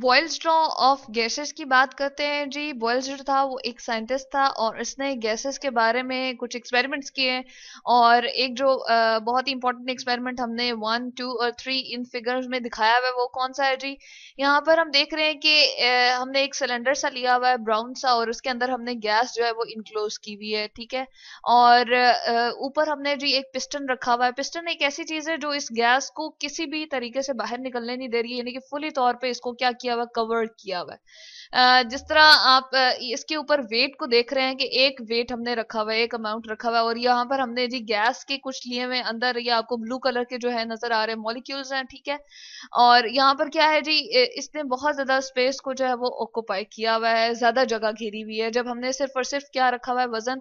boils law of gases की बात करते हैं जी बॉयल्स जो था वो एक साइंटिस्ट था और इसने गैसेस के बारे में कुछ एक्सपेरिमेंट्स किए और एक जो आ, बहुत ही इंपॉर्टेंट एक्सपेरिमेंट हमने वन टू और थ्री इन फिगर्स में दिखाया हुआ है वो कौन सा है जी यहाँ पर हम देख रहे हैं कि आ, हमने एक सिलेंडर सा लिया हुआ है ब्राउन सा और उसके अंदर हमने गैस जो है वो इनक्लोज की हुई है ठीक है और ऊपर हमने जी एक पिस्टन रखा हुआ है पिस्टन एक ऐसी चीज है जो इस गैस को किसी भी तरीके से बाहर निकलने नहीं दे रही है यानी कि फुली तौर पर इसको क्या किया किया हुआ कवर किया हुआ है जिस तरह आप इसके ऊपर वेट को देख रहे हैं कि एक वेट हमने रखा हुआ है एक अमाउंट रखा हुआ है और यहाँ पर हमने जी गैस के कुछ लिए हुए अंदर ये आपको ब्लू कलर के जो है नजर आ रहे हैं मॉलिक्यूल्स हैं ठीक है और यहाँ पर क्या है जी इसने बहुत ज्यादा स्पेस को जो है वो ऑक्यूपाई किया हुआ है ज्यादा जगह घेरी हुई है जब हमने सिर्फ और सिर्फ क्या रखा हुआ है वजन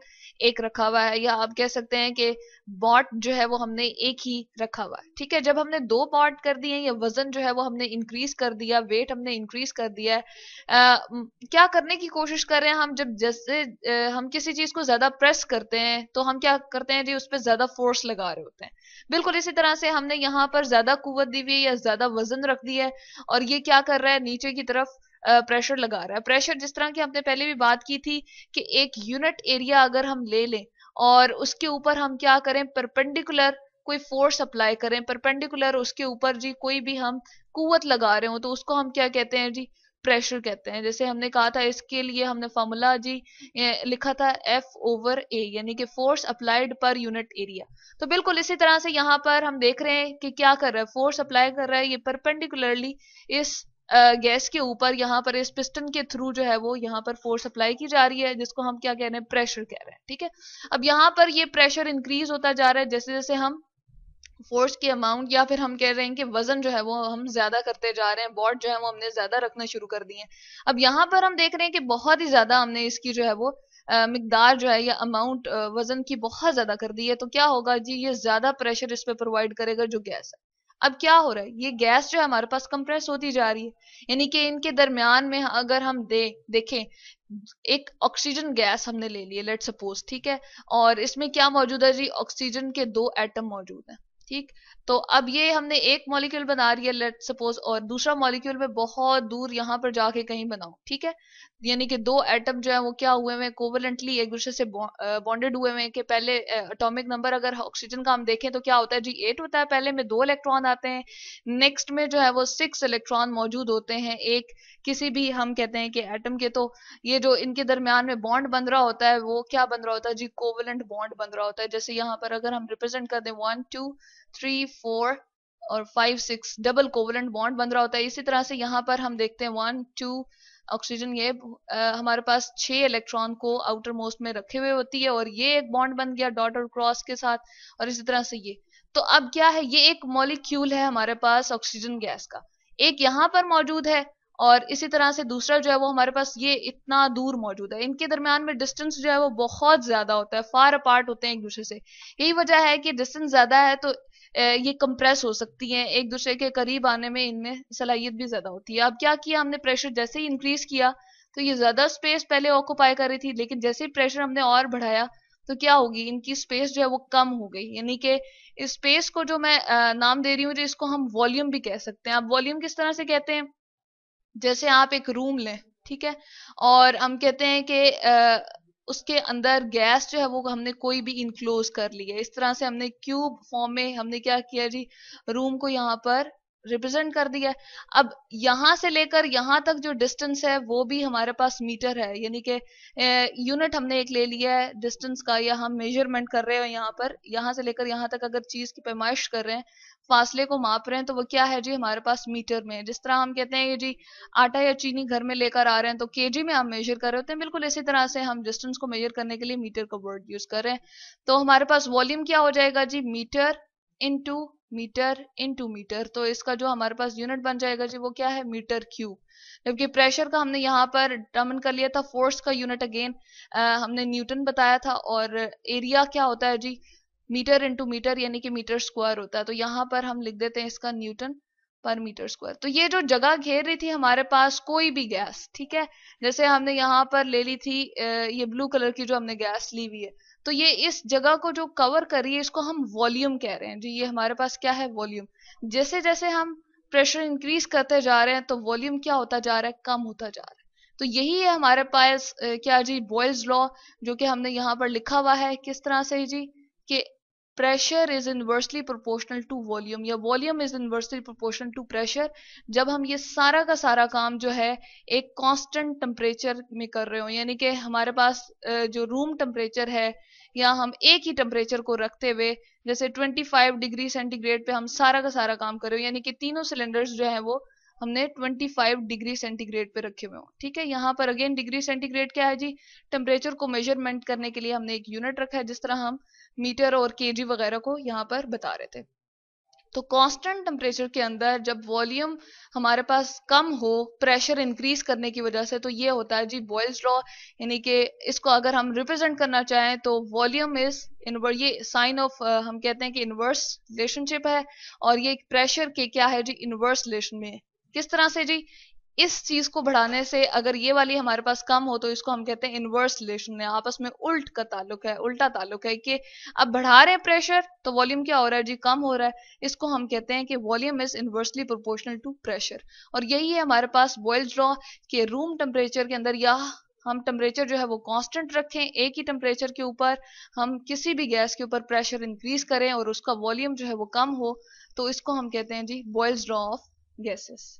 एक रखा हुआ है या आप कह सकते हैं कि बॉट जो है वो हमने एक ही रखा हुआ है ठीक है जब हमने दो बॉट कर दिए या वजन जो है वो हमने इंक्रीज कर दिया वेट हमने इंक्रीज कर दिया है क्या करने की कोशिश कर रहे हैं हम जब जैसे हम किसी चीज को ज्यादा प्रेस करते हैं तो हम क्या करते हैं जी उस पर ज्यादा फोर्स लगा रहे होते हैं बिल्कुल इसी तरह से हमने यहाँ पर ज्यादा कुवत दी हुई है या ज्यादा वजन रख दिया है और ये क्या कर रहा है नीचे की तरफ प्रेशर लगा रहा है प्रेशर जिस तरह की हमने पहले भी बात की थी कि एक यूनिट एरिया अगर हम ले लें और उसके ऊपर हम क्या करें परपेंडिकुलर कोई फोर्स अप्लाई करें परपेंडिकुलर उसके ऊपर जी कोई भी हम कुवत लगा रहे हो तो उसको हम क्या कहते हैं जी प्रेशर कहते हैं जैसे हमने कहा था इसके लिए हमने फॉर्मूला जी लिखा था एफ ओवर ए यानी कि फोर्स अप्लाइड पर यूनिट एरिया तो बिल्कुल इसी तरह से यहाँ पर हम देख रहे हैं कि क्या कर रहा है फोर्स अप्लाई कर रहा है ये परपेंडिकुलरली इस गैस के ऊपर यहाँ पर इस पिस्टन के थ्रू जो है वो यहाँ पर फोर्स अप्लाई की जा रही है जिसको हम क्या कह रहे हैं प्रेशर कह रहे हैं ठीक है अब यहाँ पर ये प्रेशर इंक्रीज होता जा रहा है जैसे जैसे हम फोर्स की अमाउंट या फिर हम कह रहे हैं कि वजन जो है वो हम ज्यादा करते जा रहे हैं बॉड जो है वो हमने ज्यादा रखना शुरू कर दिए अब यहाँ पर हम देख रहे हैं कि बहुत ही ज्यादा हमने इसकी जो है वो मकदार जो है या अमाउंट वजन की बहुत ज्यादा कर दी है तो क्या होगा जी ये ज्यादा प्रेशर इस पर प्रोवाइड करेगा जो गैस है अब क्या हो रहा है ये गैस जो है हमारे पास कंप्रेस होती जा रही है यानी कि इनके दरमियान में अगर हम दे देखें एक ऑक्सीजन गैस हमने ले ली लेट सपोज ठीक है और इसमें क्या मौजूद है जी ऑक्सीजन के दो एटम मौजूद हैं Тийг तो अब ये हमने एक मॉलिक्यूल बना रही है लेट सपोज और दूसरा मॉलिक्यूल में बहुत दूर यहाँ पर जाके कहीं बनाओ ठीक है यानी कि दो एटम जो है वो क्या हुए हैं कोवलेंटली एक दूसरे से बॉन्डेड हुए हैं कि पहले अटोमिक नंबर अगर ऑक्सीजन का हम देखें तो क्या होता है जी एट होता है पहले में दो इलेक्ट्रॉन आते हैं नेक्स्ट में जो है वो सिक्स इलेक्ट्रॉन मौजूद होते हैं एक किसी भी हम कहते हैं कि एटम के तो ये जो इनके दरमियान में बॉन्ड बन रहा होता है वो क्या बन रहा होता है जी कोवलेंट बॉन्ड बन रहा होता है जैसे यहाँ पर अगर हम रिप्रेजेंट कर दें वन टू थ्री फोर और five six double covalent bond बन रहा होता है इसी तरह से यहाँ पर हम देखते हैं वन टू ऑक्सीजन ये आ, हमारे पास छह इलेक्ट्रॉन को आउटर मोस्ट में रखे हुए होती है और ये एक बॉन्ड बन गया डॉट और क्रॉस के साथ और इसी तरह से ये तो अब क्या है ये एक मॉलिक्यूल है हमारे पास ऑक्सीजन गैस का एक यहाँ पर मौजूद है और इसी तरह से दूसरा जो है वो हमारे पास ये इतना दूर मौजूद है इनके दरमियान में डिस्टेंस जो है वो बहुत ज्यादा होता है फार अपार्ट होते हैं एक दूसरे से यही वजह है कि डिस्टेंस ज्यादा है तो ये कंप्रेस हो सकती हैं एक दूसरे के करीब आने में इनमें सलाहियत भी ज़्यादा होती है अब क्या किया हमने प्रेशर जैसे ही इंक्रीज किया तो ये ज़्यादा स्पेस पहले ऑक्यूपाई कर रही थी लेकिन जैसे ही प्रेशर हमने और बढ़ाया तो क्या होगी इनकी स्पेस जो है वो कम हो गई यानी कि इस स्पेस को जो मैं नाम दे रही हूँ इसको हम वॉल्यूम भी कह सकते हैं आप वॉल्यूम किस तरह से कहते हैं जैसे आप एक रूम लें ठीक है और हम कहते हैं कि उसके अंदर गैस जो है वो हमने कोई भी इनक्लोज कर ली है इस तरह से हमने क्यूब फॉर्म में हमने क्या किया जी रूम को यहाँ पर रिप्रेजेंट कर दिया है अब यहां से लेकर यहां तक जो डिस्टेंस है वो भी हमारे पास मीटर है यानी कि यूनिट हमने एक ले लिया है डिस्टेंस का या हम मेजरमेंट कर रहे हैं यहाँ पर यहाँ से लेकर यहाँ तक अगर चीज की पैमाइश कर रहे हैं फासले को माप रहे हैं तो वो क्या है जी हमारे पास मीटर में जिस तरह हम कहते हैं ये जी आटा या चीनी घर में लेकर आ रहे हैं तो के में हम मेजर कर रहे होते हैं बिल्कुल इसी तरह से हम डिस्टेंस को मेजर करने के लिए मीटर का वर्ड यूज कर रहे हैं तो हमारे पास वॉल्यूम क्या हो जाएगा जी meter into meter to meter तो इसका जो हमारे पास यूनिट बन जाएगा जी वो क्या है मीटर क्यूब जबकि प्रेशर का हमने यहाँ पर डिटर्मन कर लिया था फोर्स का यूनिट अगेन हमने न्यूटन बताया था और एरिया क्या होता है जी मीटर इंटू मीटर यानी कि मीटर स्क्वायर होता है तो यहाँ पर हम लिख देते हैं इसका न्यूटन पर मीटर स्क्वायर तो ये जो जगह घेर रही थी हमारे पास कोई भी गैस ठीक है जैसे हमने यहाँ पर ले ली थी ये ब्लू कलर की जो हमने गैस ली हुई है तो ये इस जगह को जो कवर कर रही है इसको हम वॉल्यूम कह रहे हैं जी ये हमारे पास क्या है वॉल्यूम जैसे जैसे हम प्रेशर इंक्रीज करते जा रहे हैं तो वॉल्यूम क्या होता जा रहा है कम होता जा रहा है तो यही है हमारे पास क्या जी बॉयज लॉ जो कि हमने यहाँ पर लिखा हुआ है किस तरह से जी कि pressure is inversely proportional to volume या volume is inversely proportional to pressure जब हम ये सारा का सारा काम जो है एक कांस्टेंट टेम्परेचर में कर रहे हो यानी कि हमारे पास जो रूम टेम्परेचर है या हम एक ही टेम्परेचर को रखते हुए जैसे 25 डिग्री सेंटीग्रेड पे हम सारा का सारा काम कर रहे हो यानी कि तीनों सिलेंडर्स जो है वो हमने 25 डिग्री सेंटीग्रेड पे रखे हुए हो ठीक है यहाँ पर अगेन डिग्री सेंटीग्रेड क्या है जी टेम्परेचर को मेजरमेंट करने के लिए हमने एक यूनिट रखा है जिस तरह हम मीटर और के वगैरह को यहाँ पर बता रहे थे तो कांस्टेंट टेम्परेचर के अंदर जब वॉल्यूम हमारे पास कम हो प्रेशर इंक्रीज करने की वजह से तो ये होता है जी बॉयल्स लॉ यानी कि इसको अगर हम रिप्रेजेंट करना चाहें तो वॉल्यूम इज इन ये साइन ऑफ हम कहते हैं कि इनवर्स रिलेशनशिप है और ये प्रेशर के क्या है जी इनवर्स रिलेशन में किस तरह से जी इस चीज को बढ़ाने से अगर ये वाली हमारे पास कम हो तो इसको हम कहते हैं इनवर्स रिलेशन है आपस में उल्ट का ताल्लुक है उल्टा ताल्लुक है कि अब बढ़ा रहे हैं प्रेशर तो वॉल्यूम क्या हो रहा है जी कम हो रहा है इसको हम कहते हैं कि volume is inversely proportional to pressure और यही है हमारे पास बॉयल ड्रॉ के रूम टेम्परेचर के अंदर या हम टेम्परेचर जो है वो कांस्टेंट रखें एक ही टेम्परेचर के ऊपर हम किसी भी गैस के ऊपर प्रेशर इंक्रीज करें और उसका वॉल्यूम जो है वो कम हो तो इसको हम कहते हैं जी बॉयल्स ड्रॉ ऑफ गैसेस